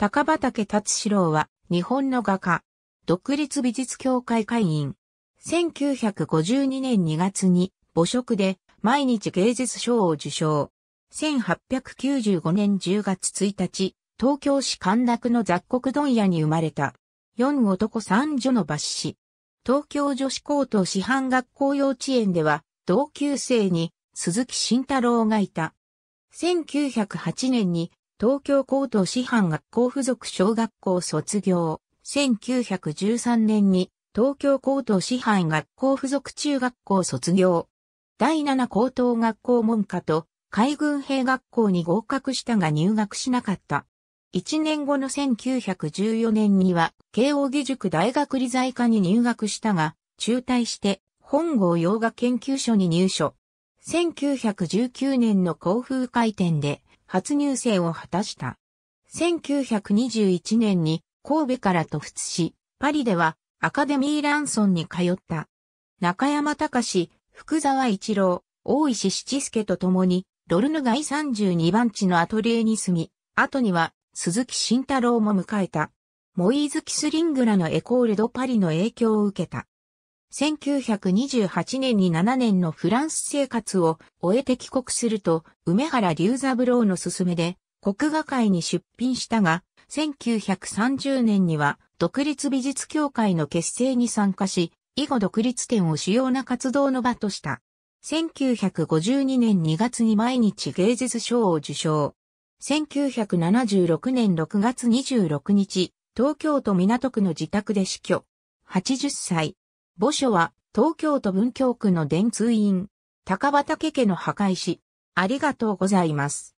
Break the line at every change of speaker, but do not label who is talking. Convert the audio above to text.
高畑達志郎は、日本の画家、独立美術協会会員。1952年2月に、母職で、毎日芸術賞を受賞。1895年10月1日、東京市神楽の雑穀問屋に生まれた。四男三女の抜子。東京女子高等師範学校幼稚園では、同級生に鈴木慎太郎がいた。1908年に東京高等師範学校附属小学校卒業。1913年に東京高等師範学校附属中学校卒業。第7高等学校門下と海軍兵学校に合格したが入学しなかった。1年後の1914年には慶応義塾大学理財科に入学したが、中退して本郷洋画研究所に入所。1919年の航風回転で初入生を果たした。1921年に神戸から渡仏し、パリではアカデミーランソンに通った。中山隆、福沢一郎、大石七助と共に、ロルヌ街32番地のアトリエに住み、後には鈴木慎太郎も迎えた。モイーズ・キスリングらのエコール・ド・パリの影響を受けた。1928年に7年のフランス生活を終えて帰国すると、梅原龍三郎の勧めで、国画会に出品したが、1930年には独立美術協会の結成に参加し、以後独立展を主要な活動の場とした。1952年2月に毎日芸術賞を受賞。1976年6月26日、東京都港区の自宅で死去。80歳。墓所は東京都文京区の伝通院、高畑家の墓石。ありがとうございます。